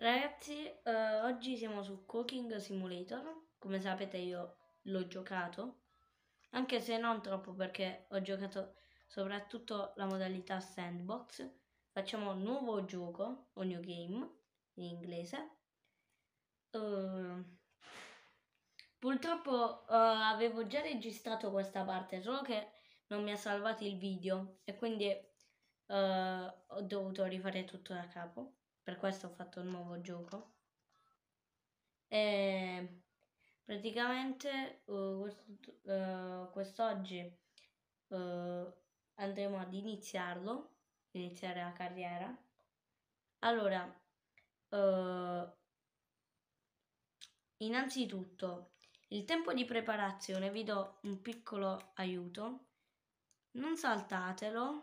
Ragazzi, eh, oggi siamo su Cooking Simulator. Come sapete io l'ho giocato, anche se non troppo perché ho giocato soprattutto la modalità sandbox. Facciamo un nuovo gioco, o new game, in inglese. Uh, purtroppo uh, avevo già registrato questa parte, solo che non mi ha salvato il video e quindi uh, ho dovuto rifare tutto da capo per questo ho fatto il nuovo gioco. E ehm, praticamente uh, uh, quest'oggi uh, andremo ad iniziarlo, iniziare la carriera. Allora, uh, innanzitutto il tempo di preparazione vi do un piccolo aiuto. Non saltatelo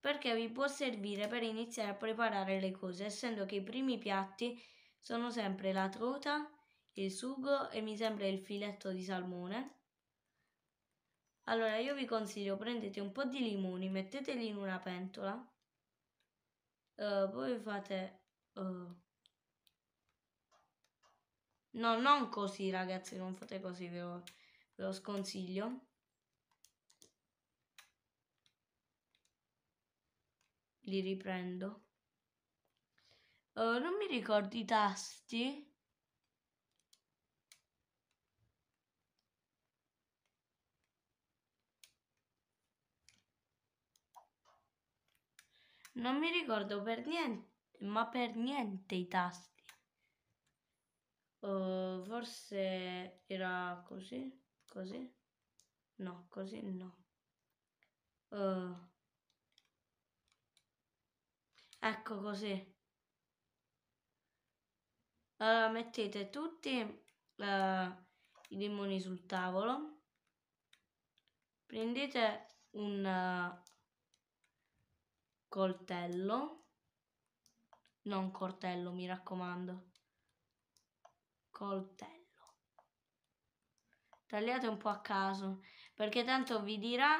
perché vi può servire per iniziare a preparare le cose, essendo che i primi piatti sono sempre la trota, il sugo e mi sembra il filetto di salmone. Allora io vi consiglio prendete un po' di limoni, metteteli in una pentola, uh, poi fate... Uh... No, non così ragazzi, non fate così, ve lo, ve lo sconsiglio. li riprendo. Uh, non mi ricordo i tasti. Non mi ricordo per niente, ma per niente i tasti. Uh, forse era così, così. No, così no. Uh ecco così allora mettete tutti eh, i limoni sul tavolo prendete un uh, coltello non coltello, mi raccomando coltello tagliate un po' a caso perché tanto vi dirà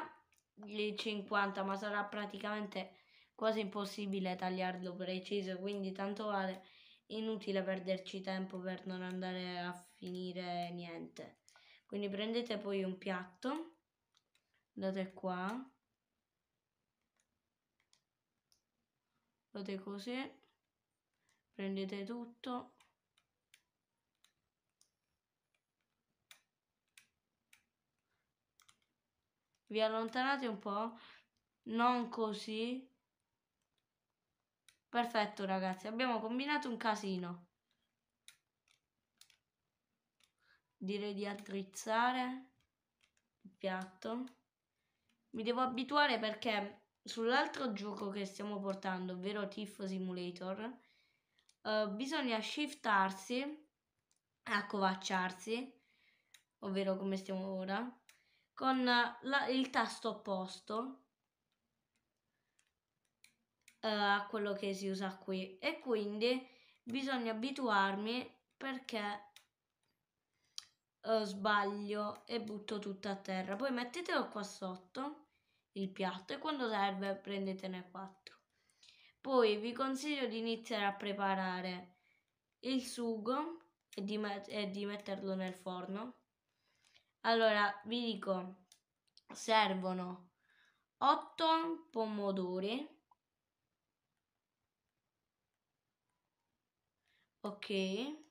i 50 ma sarà praticamente quasi impossibile tagliarlo preciso, quindi tanto vale inutile perderci tempo per non andare a finire niente. Quindi prendete poi un piatto, andate qua, fate così, prendete tutto. Vi allontanate un po', non così, Perfetto ragazzi, abbiamo combinato un casino. Direi di attrizzare il piatto. Mi devo abituare perché sull'altro gioco che stiamo portando, ovvero Tiff Simulator, eh, bisogna shiftarsi, accovacciarsi, ovvero come stiamo ora, con la, il tasto opposto eh, a quello che si usa qui e quindi bisogna abituarmi perché eh, sbaglio e butto tutto a terra. Poi mettetelo qua sotto il piatto e quando serve prendetene 4. Poi vi consiglio di iniziare a preparare il sugo e di, e di metterlo nel forno. Allora, vi dico, servono 8 pomodori, ok e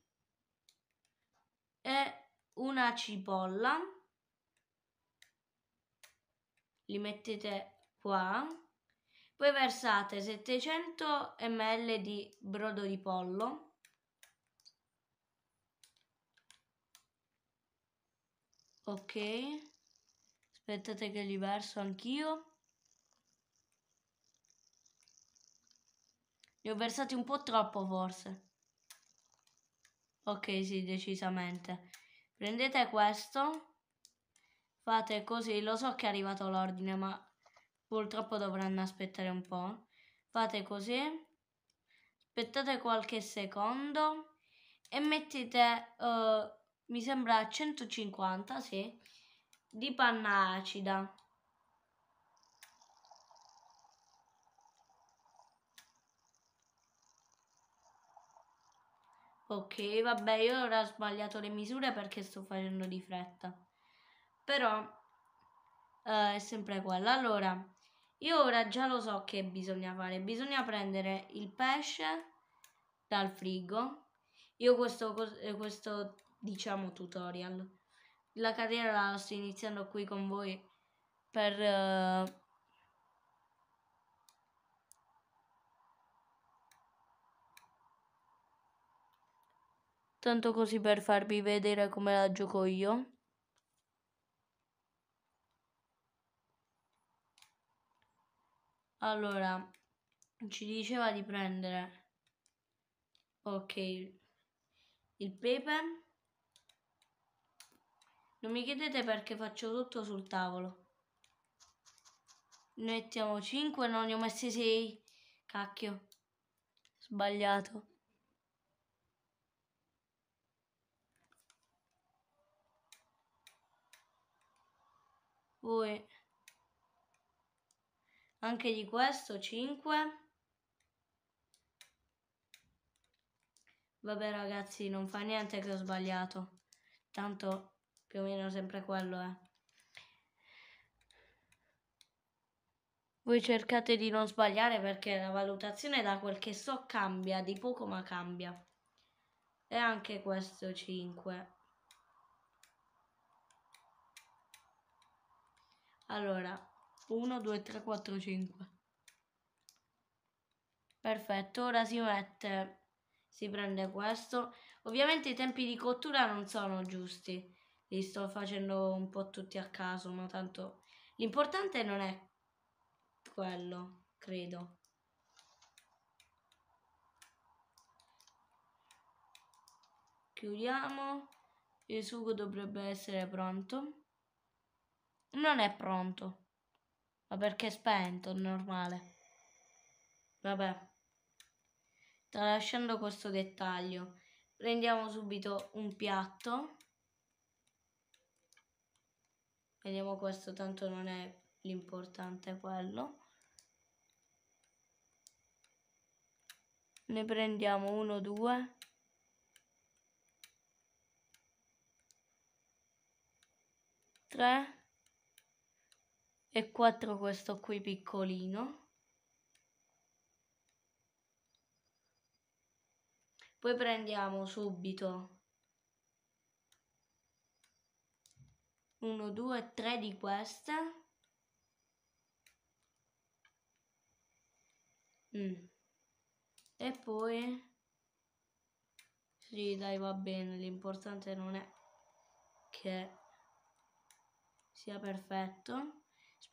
una cipolla li mettete qua poi versate 700 ml di brodo di pollo ok aspettate che li verso anch'io ne ho versati un po' troppo forse Ok, sì, decisamente. Prendete questo. Fate così, lo so che è arrivato l'ordine, ma purtroppo dovranno aspettare un po'. Fate così. Aspettate qualche secondo e mettete, uh, mi sembra 150, sì, di panna acida. Ok, vabbè, io ora ho sbagliato le misure perché sto facendo di fretta. Però eh, è sempre quella. Allora, io ora già lo so che bisogna fare. Bisogna prendere il pesce dal frigo. Io questo, eh, questo diciamo, tutorial. La carriera la sto iniziando qui con voi per... Eh, tanto così per farvi vedere come la gioco io. Allora, ci diceva di prendere, ok, il pepe. Non mi chiedete perché faccio tutto sul tavolo. Ne mettiamo 5, non ne ho messi 6. Cacchio. Sbagliato. poi anche di questo 5 vabbè ragazzi non fa niente che ho sbagliato tanto più o meno sempre quello è eh. voi cercate di non sbagliare perché la valutazione da quel che so cambia di poco ma cambia e anche questo 5 Allora, 1, 2, 3, 4, 5. Perfetto, ora si mette, si prende questo. Ovviamente i tempi di cottura non sono giusti, li sto facendo un po' tutti a caso, ma tanto l'importante non è quello, credo. Chiudiamo, il sugo dovrebbe essere pronto. Non è pronto. Ma perché è spento, normale. Vabbè. Tralasciando questo dettaglio, prendiamo subito un piatto. Vediamo questo, tanto non è l'importante quello. Ne prendiamo uno, due. Tre e 4 questo qui piccolino. Poi prendiamo subito 1, 2, 3 di queste. Mm. E poi... Sì, dai, va bene, l'importante non è che sia perfetto.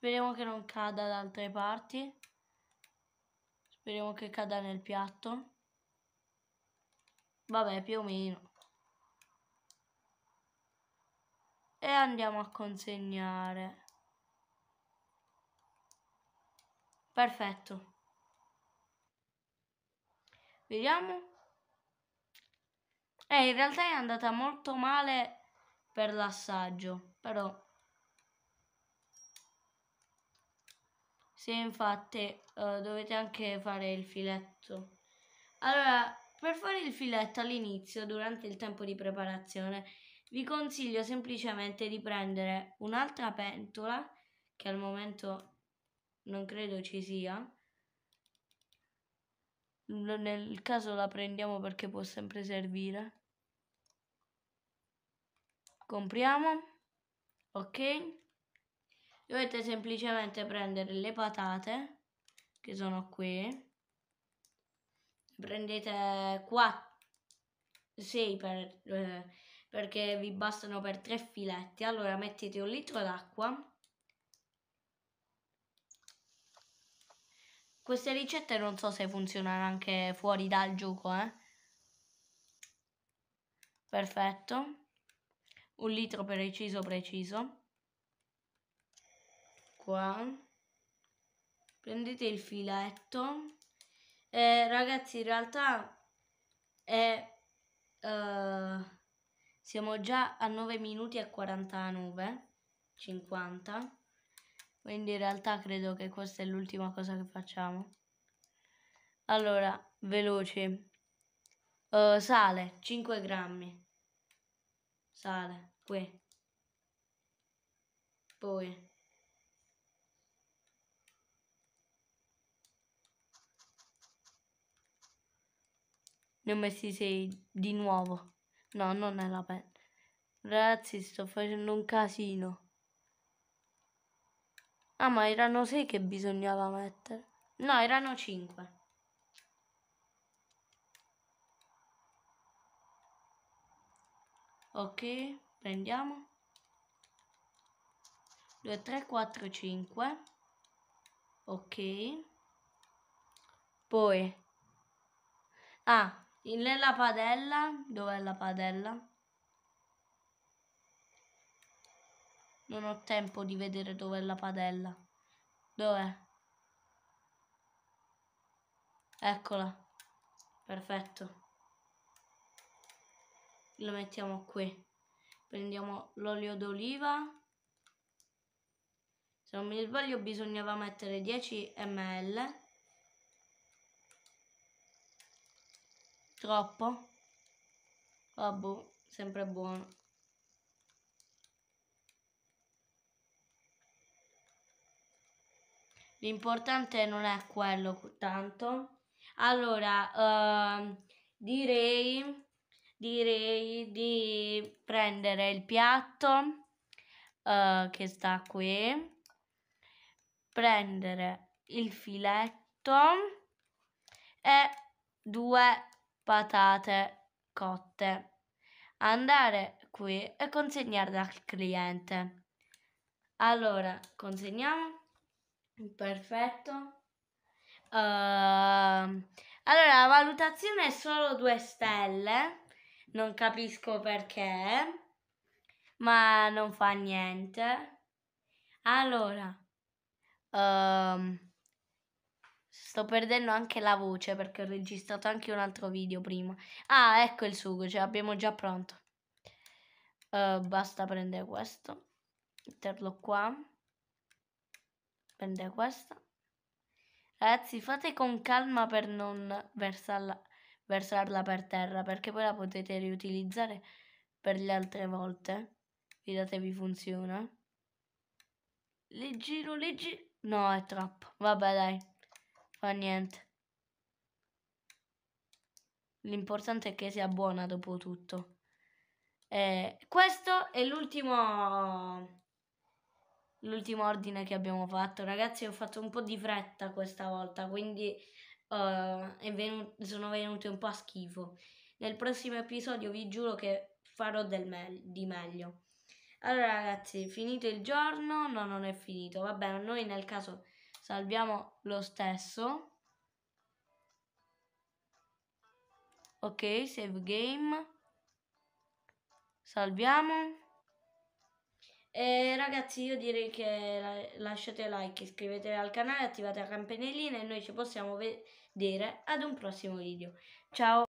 Speriamo che non cada da altre parti. Speriamo che cada nel piatto. Vabbè, più o meno. E andiamo a consegnare. Perfetto. Vediamo. Eh, in realtà è andata molto male per l'assaggio, però se infatti uh, dovete anche fare il filetto. Allora, per fare il filetto all'inizio, durante il tempo di preparazione, vi consiglio semplicemente di prendere un'altra pentola, che al momento non credo ci sia, nel caso la prendiamo perché può sempre servire compriamo ok dovete semplicemente prendere le patate che sono qui prendete 4 6 per, eh, perché vi bastano per 3 filetti allora mettete un litro d'acqua queste ricette non so se funzionano anche fuori dal gioco eh? perfetto un litro preciso preciso qua prendete il filetto e eh, ragazzi in realtà è uh, siamo già a 9 minuti e 49 50 quindi in realtà credo che questa è l'ultima cosa che facciamo allora veloci uh, eh, sale 5 grammi sale qui poi ne ho messi 6 di nuovo. No, non è la penna. Ragazzi, sto facendo un casino. Ah, ma erano 6 che bisognava mettere. No, erano 5. Ok, prendiamo. 2, 3, 4, 5. Ok. Poi. Ah, la padella? Dov'è la padella? Non ho tempo di vedere dov'è la padella. Dov'è? Eccola. Perfetto. Lo mettiamo qui. Prendiamo l'olio d'oliva. Se non mi sbaglio bisognava mettere 10 ml Troppo? Oh, boh, sempre buono. L'importante non è quello tanto. Allora, uh, direi, direi di prendere il piatto uh, che sta qui, prendere il filetto e due patate cotte, andare qui e consegnare dal cliente. Allora, consegniamo. Perfetto. Uh, allora, la valutazione è solo due stelle. Non capisco perché, ma non fa niente. Allora, um, Sto perdendo anche la voce perché ho registrato anche un altro video prima. Ah, ecco il sugo, ce l'abbiamo già pronto. Uh, basta prendere questo, metterlo qua, prendere questo. Ragazzi, fate con calma per non versarla, versarla per terra perché poi la potete riutilizzare per le altre volte. Fidatevi, funziona. Leggero, leggero. No, è troppo. Vabbè, dai fa niente. L'importante è che sia buona dopo tutto. Eh, questo è l'ultimo l'ultimo ordine che abbiamo fatto. Ragazzi, ho fatto un po' di fretta questa volta, quindi uh, venu sono venute un po' a schifo. Nel prossimo episodio vi giuro che farò del me di meglio. Allora ragazzi, finito il giorno? No, non è finito. Vabbè, noi nel caso salviamo lo stesso. Ok, save game. Salviamo. E ragazzi io direi che lasciate like, iscrivetevi al canale, attivate la campanellina e noi ci possiamo vedere ad un prossimo video. Ciao!